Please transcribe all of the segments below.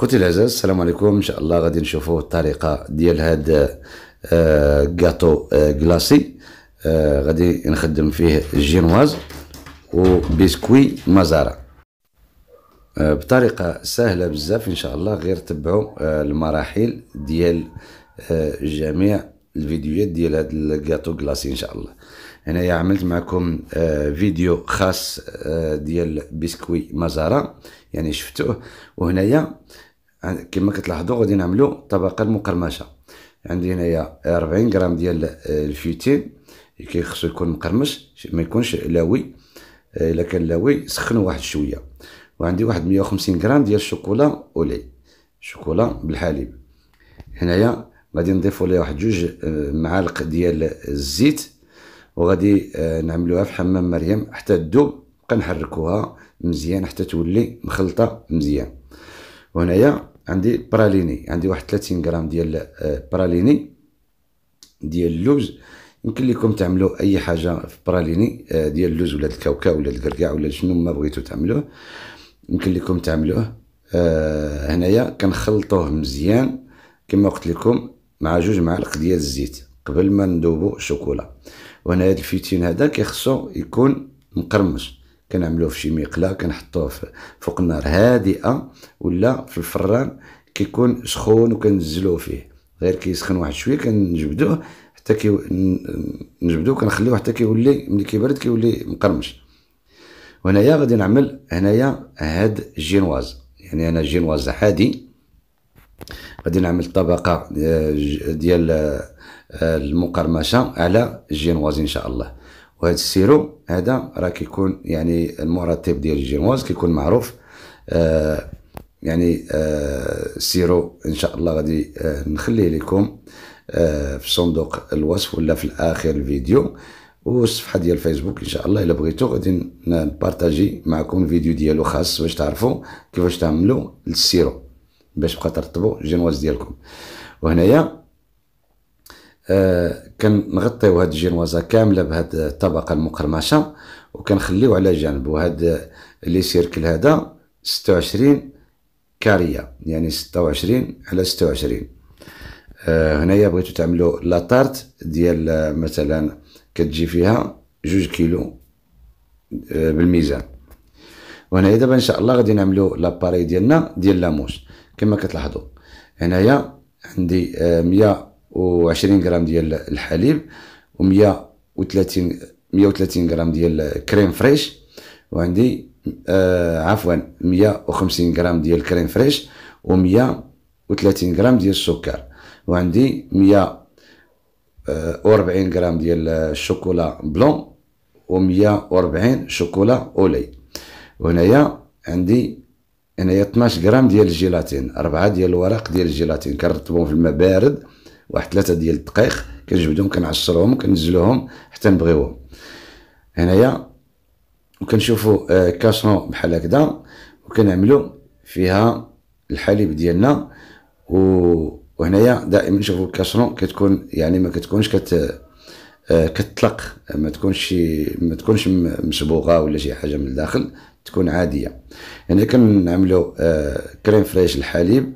خوتي العزاز السلام عليكم ان شاء الله غادي نشوفوا الطريقه ديال هاد كاطو آه، كلاصي آه، آه، غادي نخدم فيه الجينواز وبسكوي مزاره بطريقه سهله بزاف ان شاء الله غير تبعوا المراحل ديال جميع الفيديوهات ديال هاد الكاطو كلاصي ان شاء الله هنايا عملت معكم فيديو خاص ديال بسكوي مزاره يعني شفتوه وهنايا كما كتلاحظوا غادي نعملوا الطبقه المقرمشه عندي هنايا 40 غرام ديال آه، الفيتين كيخصو يكون مقرمش ما يكونش لاوي آه، الا كان لاوي سخنوا واحد شويه وعندي واحد 150 غرام ديال الشوكولا اولي شوكولا بالحليب هنايا غادي نضيفوا ليه واحد جوج آه، معالق ديال الزيت وغادي نعملوها في حمام مريم حتى تذوب نبقى نحركوها مزيان حتى تولي مخلطه مزيان وهنايا عندي براليني عندي واحد 30 غرام ديال آه، براليني ديال اللوز يمكن لكم تعملوا اي حاجه في براليني آه، ديال اللوز ولا الكاوكاو ولا الكركاع ولا شنو ما بغيتو تعملوه يمكن لكم تعملوه آه، هنايا كنخلطوه مزيان كما قلت لكم مع جوج معالق ديال الزيت قبل ما ندوبو الشوكولا وهنا هاد الفيتين هذا كيخصو يكون مقرمش كنعملوه في شي مقله كنحطوه فوق النار هادئه ولا في الفران كيكون سخون وكنزلوه فيه غير كيسخن واحد شويه كنجبدوه حتى كي نجبدوه كنخليوه حتى كيولي ملي كيبرد كيولي مقرمش وهنايا غادي نعمل هنايا هاد الجينواز يعني انا جينواز حادي غادي نعمل طبقه آه، ديال آه، المقرمشه على الجينواز ان شاء الله وهذا السيرو هذا راه كيكون يعني المرطب ديال الجيرموز كيكون معروف آه يعني آه السيرو ان شاء الله غادي آه نخليه لكم آه في صندوق الوصف ولا في الاخر الفيديو والصفحه ديال الفيسبوك ان شاء الله الا بغيتو غادي نبارطاجي معكم الفيديو ديالو خاص باش تعرفوا كيفاش تعملوا السيرو باش بقى ترطبوا الجينواز ديالكم وهنايا كنغطيو هاد الجينوازه كامله بهاد الطبقه المقرمشه وكنخليو على جنب وهاد لي سيركل هذا 26 كاريه يعني 26 على 26 عشرين آه، هنايا بغيتو تعملوا لاطارت ديال مثلا كتجي فيها جوج كيلو آه بالميزان وهنايا دابا ان شاء الله غادي نعملو لاباري ديالنا ديال لاموش كما كتلاحظوا هنايا عندي آه، ميه 100 و20 غرام ديال الحليب و130 130 غرام ديال كريم فريش وعندي آه عفوا 150 غرام ديال كريم فريش و130 غرام ديال السكر وعندي 140 آه، غرام ديال الشوكولا بلون و140 شوكولا اولي وهنايا عندي هنايا 12 غرام ديال الجيلاتين اربعه ديال الورق ديال الجيلاتين كنرطبهم في الماء بارد واحد ثلاثه ديال الدقائق كنجبدهم كنعصرهم كنزلوهم حتى نبغيوهم هنايا وكنشوفوا آه، كاسرون بحال هكذا وكنعملوا فيها الحليب ديالنا وهنايا دائما شوفوا الكاسرون كتكون يعني ما كتكونش كت آه، كتطلق ما تكونش شي ما تكونش مصبوغه ولا شي حاجه من الداخل تكون عاديه يعني كنعملوا كريم آه، فريش الحليب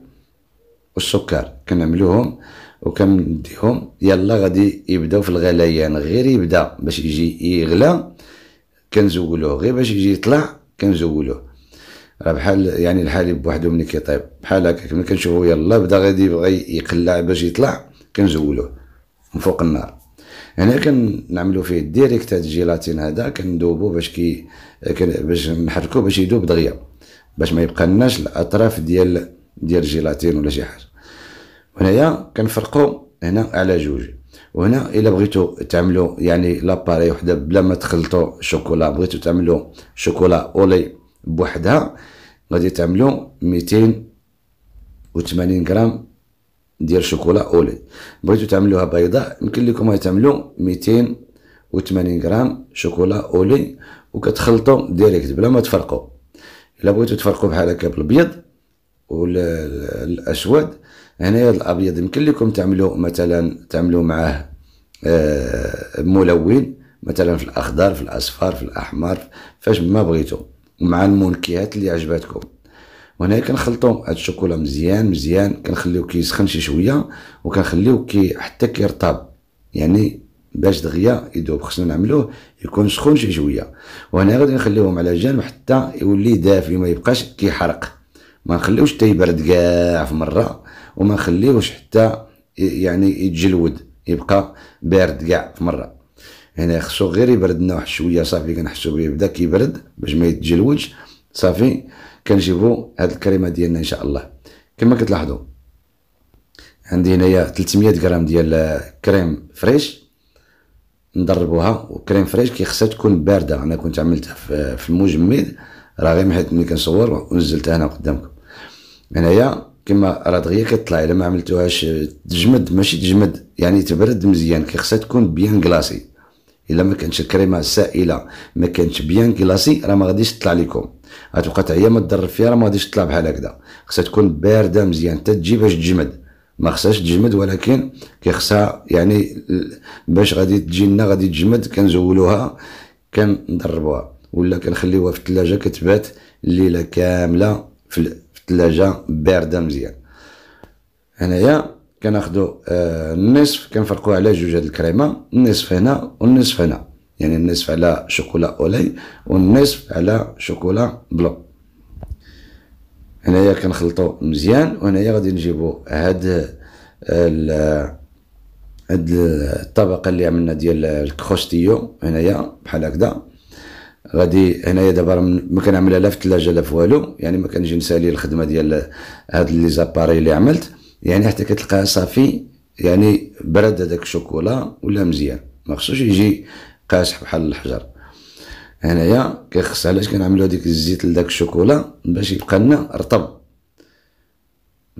والسكر كنعملوهم وكنديهم يلا غادي يبداو في الغليان غير يبدا باش يجي يغلى كنزولوه غير باش يجي يطلع كنزولوه راه بحال يعني الحليب بوحدو ملي كيطيب بحال هكا ملي كنشوفو يلا بدا غادي يبغي يقلع باش يطلع كنزولوه من فوق النار هنا كنعملو فيه ديريكت هاد الجيلاتين هذا كندوبو باش كي باش نحركو باش يدوب دغيا باش ما يبقى لناش الاطراف ديال ديال الجيلاتين ولا شي حاجه وهنايا كنفرقوا هنا على جوج وهنا الا بغيتو تعملوا يعني لاباري وحده بلا ما تخلطوا شوكولا بغيتو تعملوا شوكولا اولي بوحدها غادي تعملوا 280 غرام ديال شوكولا اولي بغيتو تعملوها بيضاء يمكن لكم تعملوا 280 غرام شوكولا اولي وكتخلطوا ديريكت بلا ما تفرقوا الا بغيتو تفرقوا بحال هكا بالبيض والاسود هنايا الابيض يمكن لكم تعملوا مثلا تعملوا معاه آه، ملون مثلا في الاخضر في الاصفر في الاحمر فاش ما بغيتو مع المنكهات اللي عجباتكم وهنا كنخلطوا هاد الشوكولا مزيان مزيان كنخليوه كيسخن شي شويه وكنخليوه كي حتى كيرطب يعني باش دغيا يذوب خصنا نعملوه يكون سخون شي شويه وهنا غادي نخليوهم على جنب حتى يولي دافي ما يبقاش كيحرق ما نخليوش حتى يبرد كاع في مره وما نخليهوش حتى يعني يتجلود يبقى بارد كاع في مره هنا يعني خصو غير يبرد لنا واحد شويه صافي كنحسو بيه بدا كيبرد باش ما يتجلودش صافي كنجيبو هاد الكريمه ديالنا ان شاء الله كما كتلاحظوا عندي هنايا 300 غرام ديال كريم فريش نضربوها وكريم فريش كيخصها تكون بارده انا كنت عملتها في المجمد راه غير حيت ملي كنصور ونزلتها هنا قدامكم هنايا كما راه دغيا كطلع الا ما عملتوهاش تجمد ماشي تجمد يعني تبرد مزيان كي خصها تكون بيان كلاصي الا ما كانتش الكريمه سائله ما كانتش بيان كلاصي راه ما غاديش تطلع لكم غتبقى تعيا تضرب فيها راه ما غاديش تطلع بحال هكذا خصها تكون بارده مزيان حتى تجي باش تجمد ما خصهاش تجمد ولكن كي خصها يعني باش غادي تجي لنا غادي تجمد كنزولوها كندربوها ولا كنخليوها في الثلاجه كتبات الليله كامله في الثلاجه بارده مزيان هنايا كناخدو آه، النصف كنفرقوه على جوج هاد الكريمه النصف هنا والنصف هنا يعني النصف على شوكولا اولي والنصف على شوكولا بلو هنايا كنخلطو مزيان وهنايا غادي نجيبو هاد آه، هاد الطبقه اللي عملنا ديال الكروستيو هنايا بحال هكذا غادي هنايا دابا ما كنعملها لا في الثلاجه لا في والو يعني ما كنجي نسالي الخدمه ديال هاد لي زاباري اللي عملت يعني حتى كتلقاها صافي يعني برد هذاك الشوكولا ولا مزيان ما خصوش يجي قاسح بحال الحجر هنايا كيخص علاش كنعملو هذيك الزيت لذاك الشوكولا باش يبقى لنا رطب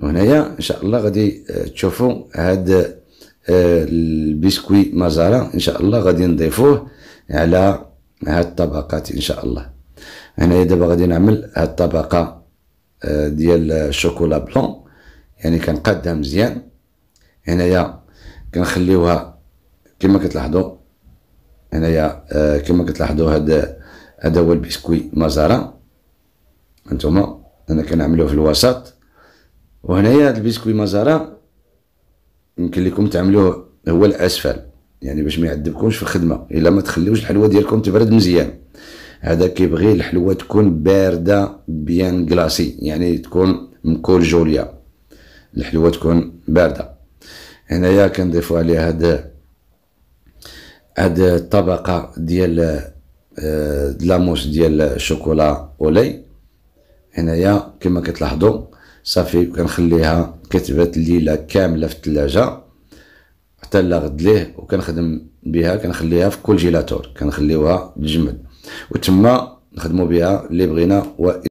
وهنايا ان شاء الله غادي آه، تشوفوا هاد آه، البسكوي مازارا ان شاء الله غادي نضيفوه على هاد الطبقات ان شاء الله هنايا دابا غادي نعمل هاد الطبقه آه، ديال الشوكولا بلون يعني كنقادها مزيان هنايا كنخليوها كما كتلاحظوا هنايا آه، كما كتلاحظوا هاد هذا هو البسكوي مازارا انتم انا كنعملوه في الوسط وهنايا هاد البسكوي مازارا يمكن لكم تعملوه هو الاسفل يعني باش ما يعذبكمش في الخدمه الا ما تخليوش الحلوه ديالكم تبرد مزيان هذا كيبغي الحلوه تكون بارده بيان كلاسي يعني تكون مكول جوليا الحلوه تكون بارده هنايا كنضيفوا عليها هاد هاد الطبقه ديال آه، دلاموس ديال الشوكولا اولي هنايا كما كتلاحظوا صافي كنخليها كتبات الليله كامله في الثلاجه حتى لا غد ليه وكنخدم بها كنخليها في كل جيلاتور كنخليوها تجمد وتما نخدمو بها اللي بغينا